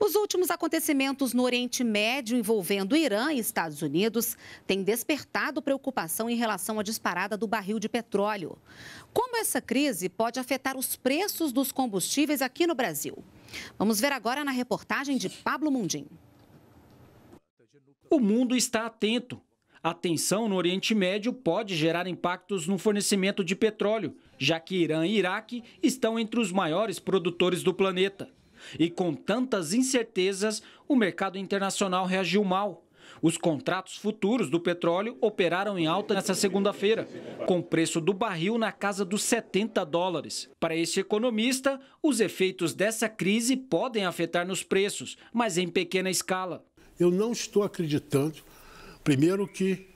Os últimos acontecimentos no Oriente Médio envolvendo Irã e Estados Unidos têm despertado preocupação em relação à disparada do barril de petróleo. Como essa crise pode afetar os preços dos combustíveis aqui no Brasil? Vamos ver agora na reportagem de Pablo Mundim. O mundo está atento. A tensão no Oriente Médio pode gerar impactos no fornecimento de petróleo, já que Irã e Iraque estão entre os maiores produtores do planeta. E com tantas incertezas, o mercado internacional reagiu mal. Os contratos futuros do petróleo operaram em alta nesta segunda-feira, com preço do barril na casa dos 70 dólares. Para este economista, os efeitos dessa crise podem afetar nos preços, mas em pequena escala. Eu não estou acreditando, primeiro, que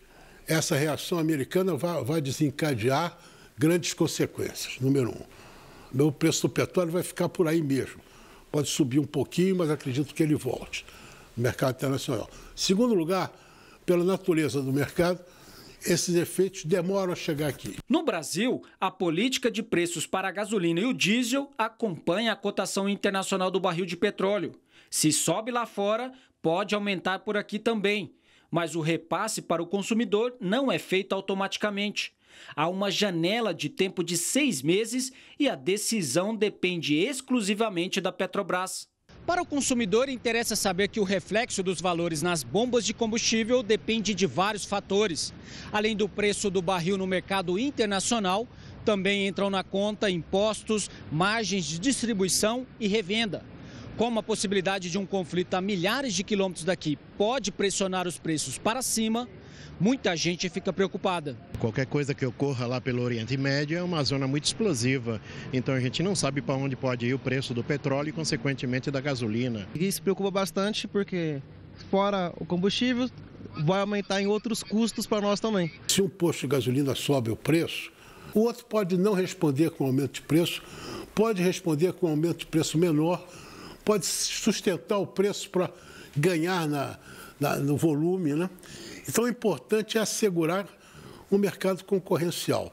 essa reação americana vai desencadear grandes consequências, número um. O preço do petróleo vai ficar por aí mesmo. Pode subir um pouquinho, mas acredito que ele volte no mercado internacional. Segundo lugar, pela natureza do mercado, esses efeitos demoram a chegar aqui. No Brasil, a política de preços para a gasolina e o diesel acompanha a cotação internacional do barril de petróleo. Se sobe lá fora, pode aumentar por aqui também. Mas o repasse para o consumidor não é feito automaticamente. Há uma janela de tempo de seis meses e a decisão depende exclusivamente da Petrobras. Para o consumidor, interessa saber que o reflexo dos valores nas bombas de combustível depende de vários fatores. Além do preço do barril no mercado internacional, também entram na conta impostos, margens de distribuição e revenda. Como a possibilidade de um conflito a milhares de quilômetros daqui pode pressionar os preços para cima, muita gente fica preocupada. Qualquer coisa que ocorra lá pelo Oriente Médio é uma zona muito explosiva, então a gente não sabe para onde pode ir o preço do petróleo e, consequentemente, da gasolina. E se preocupa bastante porque, fora o combustível, vai aumentar em outros custos para nós também. Se um posto de gasolina sobe o preço, o outro pode não responder com aumento de preço, pode responder com aumento de preço menor, pode sustentar o preço para ganhar na, na, no volume, né? Então, o importante é assegurar um mercado concorrencial.